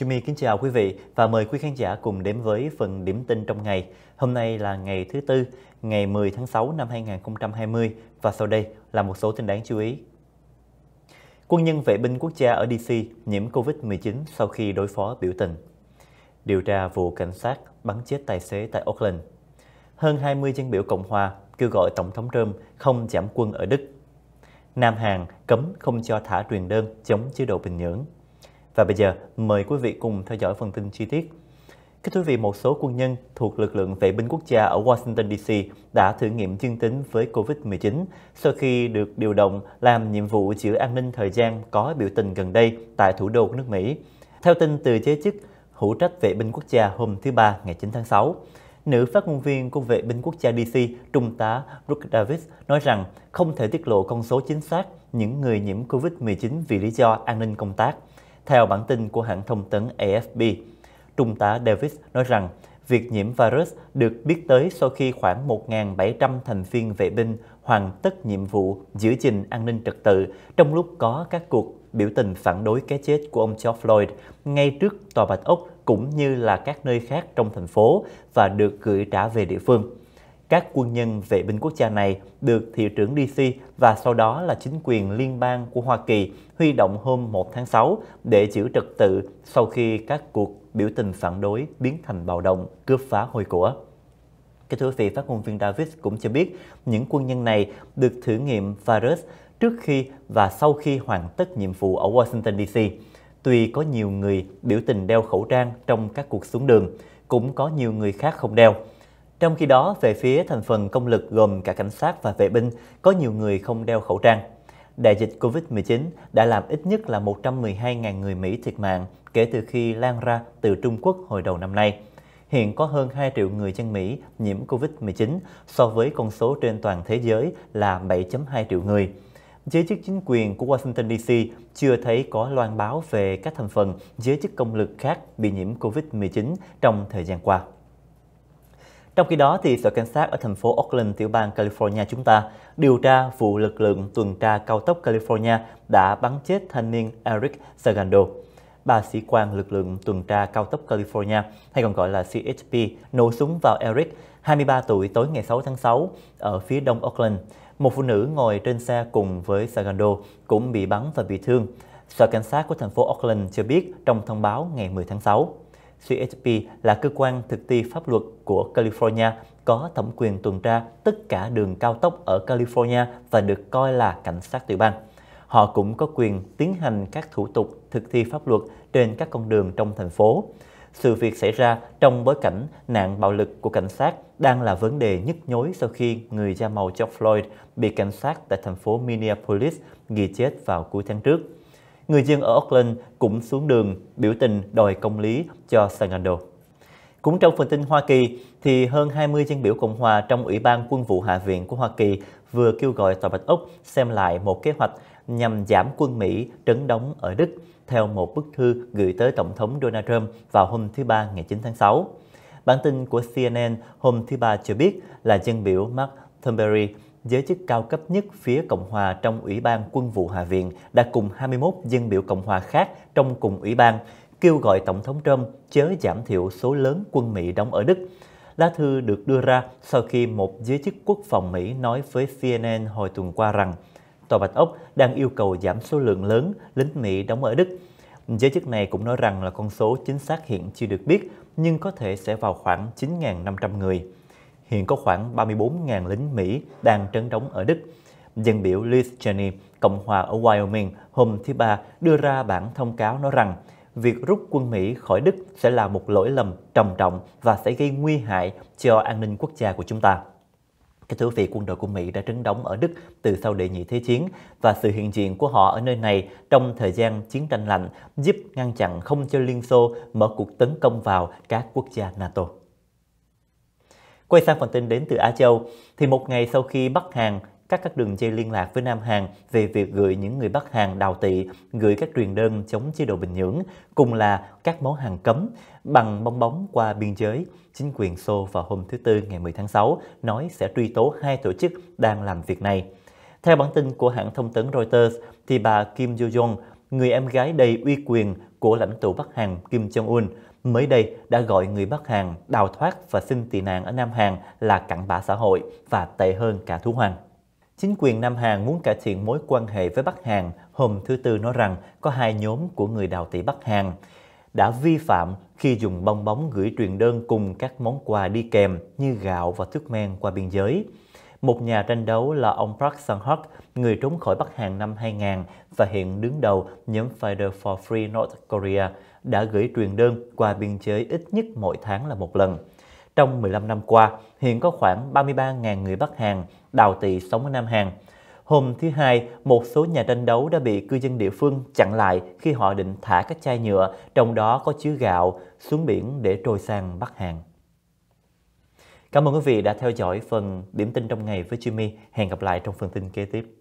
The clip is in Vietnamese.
Jimmy kính chào quý vị và mời quý khán giả cùng đến với phần điểm tin trong ngày. Hôm nay là ngày thứ Tư, ngày 10 tháng 6 năm 2020 và sau đây là một số tin đáng chú ý. Quân nhân vệ binh quốc gia ở DC nhiễm Covid-19 sau khi đối phó biểu tình. Điều tra vụ cảnh sát bắn chết tài xế tại Auckland. Hơn 20 dân biểu Cộng hòa kêu gọi Tổng thống Trump không giảm quân ở Đức. Nam Hàn cấm không cho thả truyền đơn chống chế độ Bình Nhưỡng. Và bây giờ mời quý vị cùng theo dõi phần tin chi tiết. Kính thưa quý vị, một số quân nhân thuộc lực lượng vệ binh quốc gia ở Washington DC đã thử nghiệm dương tính với COVID-19 sau khi được điều động làm nhiệm vụ giữ an ninh thời gian có biểu tình gần đây tại thủ đô của nước Mỹ. Theo tin từ giới chức hữu trách vệ binh quốc gia hôm thứ Ba ngày 9 tháng 6, nữ phát ngôn viên của vệ binh quốc gia DC, Trung tá Brooke Davis, nói rằng không thể tiết lộ con số chính xác những người nhiễm COVID-19 vì lý do an ninh công tác. Theo bản tin của hãng thông tấn AFP, Trung tá Davis nói rằng việc nhiễm virus được biết tới sau khi khoảng 1.700 thành viên vệ binh hoàn tất nhiệm vụ giữ gìn an ninh trật tự trong lúc có các cuộc biểu tình phản đối cái chết của ông George Floyd ngay trước Tòa Bạch Ốc cũng như là các nơi khác trong thành phố và được gửi trả về địa phương. Các quân nhân vệ binh quốc gia này được Thị trưởng DC và sau đó là chính quyền liên bang của Hoa Kỳ huy động hôm 1 tháng 6 để giữ trật tự sau khi các cuộc biểu tình phản đối biến thành bạo động, cướp phá hồi của. Cái thưa vị, phát ngôn viên Davis cũng cho biết những quân nhân này được thử nghiệm virus trước khi và sau khi hoàn tất nhiệm vụ ở Washington DC. Tuy có nhiều người biểu tình đeo khẩu trang trong các cuộc xuống đường, cũng có nhiều người khác không đeo. Trong khi đó, về phía thành phần công lực gồm cả cảnh sát và vệ binh, có nhiều người không đeo khẩu trang. Đại dịch Covid-19 đã làm ít nhất là 112.000 người Mỹ thiệt mạng kể từ khi lan ra từ Trung Quốc hồi đầu năm nay. Hiện có hơn 2 triệu người dân Mỹ nhiễm Covid-19 so với con số trên toàn thế giới là 7.2 triệu người. Giới chức chính quyền của Washington DC chưa thấy có loan báo về các thành phần giới chức công lực khác bị nhiễm Covid-19 trong thời gian qua. Trong khi đó, thì sở cảnh sát ở thành phố Oakland, tiểu bang California chúng ta điều tra vụ lực lượng tuần tra cao tốc California đã bắn chết thanh niên Eric Sagando. Ba sĩ quan lực lượng tuần tra cao tốc California, hay còn gọi là CHP, nổ súng vào Eric, 23 tuổi tối ngày 6 tháng 6 ở phía đông Oakland. Một phụ nữ ngồi trên xe cùng với Sagando cũng bị bắn và bị thương. Sở Cảnh sát của thành phố Oakland cho biết trong thông báo ngày 10 tháng 6. CHP là cơ quan thực thi pháp luật của California có thẩm quyền tuần tra tất cả đường cao tốc ở California và được coi là cảnh sát tiểu bang. Họ cũng có quyền tiến hành các thủ tục thực thi pháp luật trên các con đường trong thành phố. Sự việc xảy ra trong bối cảnh nạn bạo lực của cảnh sát đang là vấn đề nhức nhối sau khi người da màu George Floyd bị cảnh sát tại thành phố Minneapolis ghi chết vào cuối tháng trước người dân ở Auckland cũng xuống đường biểu tình đòi công lý cho Sanando. Cũng trong phần tin Hoa Kỳ, thì hơn 20 dân biểu Cộng hòa trong Ủy ban Quân vụ Hạ viện của Hoa Kỳ vừa kêu gọi Tòa Bạch Ốc xem lại một kế hoạch nhằm giảm quân Mỹ trấn đóng ở Đức theo một bức thư gửi tới Tổng thống Donald Trump vào hôm thứ Ba ngày 9 tháng 6. Bản tin của CNN hôm thứ Ba cho biết là dân biểu Mark Thunberry giới chức cao cấp nhất phía Cộng hòa trong Ủy ban Quân vụ Hạ viện đã cùng 21 dân biểu Cộng hòa khác trong cùng ủy ban kêu gọi Tổng thống Trump chớ giảm thiểu số lớn quân Mỹ đóng ở Đức. Lá thư được đưa ra sau khi một giới chức quốc phòng Mỹ nói với CNN hồi tuần qua rằng Tòa Bạch Ốc đang yêu cầu giảm số lượng lớn lính Mỹ đóng ở Đức. Giới chức này cũng nói rằng là con số chính xác hiện chưa được biết, nhưng có thể sẽ vào khoảng 9.500 người hiện có khoảng 34.000 lính Mỹ đang trấn đóng ở Đức. Dân biểu Liz Cheney, Cộng hòa ở Wyoming hôm thứ Ba đưa ra bản thông cáo nói rằng việc rút quân Mỹ khỏi Đức sẽ là một lỗi lầm trầm trọng và sẽ gây nguy hại cho an ninh quốc gia của chúng ta. Các thưa vị, quân đội của Mỹ đã trấn đóng ở Đức từ sau đệ nhị thế chiến và sự hiện diện của họ ở nơi này trong thời gian chiến tranh lạnh giúp ngăn chặn không cho Liên Xô mở cuộc tấn công vào các quốc gia NATO. Quay sang phần tin đến từ Á Châu, thì một ngày sau khi bắt hàng, các các đường dây liên lạc với Nam Hàn về việc gửi những người bắt hàng đào tị, gửi các truyền đơn chống chế độ Bình Nhưỡng, cùng là các món hàng cấm bằng bong bóng qua biên giới. Chính quyền Xô vào hôm thứ Tư ngày 10 tháng 6 nói sẽ truy tố hai tổ chức đang làm việc này. Theo bản tin của hãng thông tấn Reuters, thì bà Kim Jo Jong, người em gái đầy uy quyền của lãnh tụ Bắc Hàn Kim Jong-un, mới đây đã gọi người Bắc Hàn đào thoát và xin tị nạn ở Nam Hàn là cặn bã xã hội và tệ hơn cả thú hoang. Chính quyền Nam Hàn muốn cải thiện mối quan hệ với Bắc Hàn, hôm thứ Tư nói rằng có hai nhóm của người đào tị Bắc Hàn đã vi phạm khi dùng bong bóng gửi truyền đơn cùng các món quà đi kèm như gạo và thuốc men qua biên giới. Một nhà tranh đấu là ông Park Sang-hok, người trốn khỏi Bắc Hàn năm 2000 và hiện đứng đầu nhóm Fighter for Free North Korea, đã gửi truyền đơn qua biên giới ít nhất mỗi tháng là một lần. Trong 15 năm qua, hiện có khoảng 33.000 người Bắc Hàn đào tị sống ở Nam Hàn. Hôm thứ Hai, một số nhà tranh đấu đã bị cư dân địa phương chặn lại khi họ định thả các chai nhựa, trong đó có chứa gạo, xuống biển để trôi sang Bắc Hàn. Cảm ơn quý vị đã theo dõi phần điểm tin trong ngày với Jimmy. Hẹn gặp lại trong phần tin kế tiếp.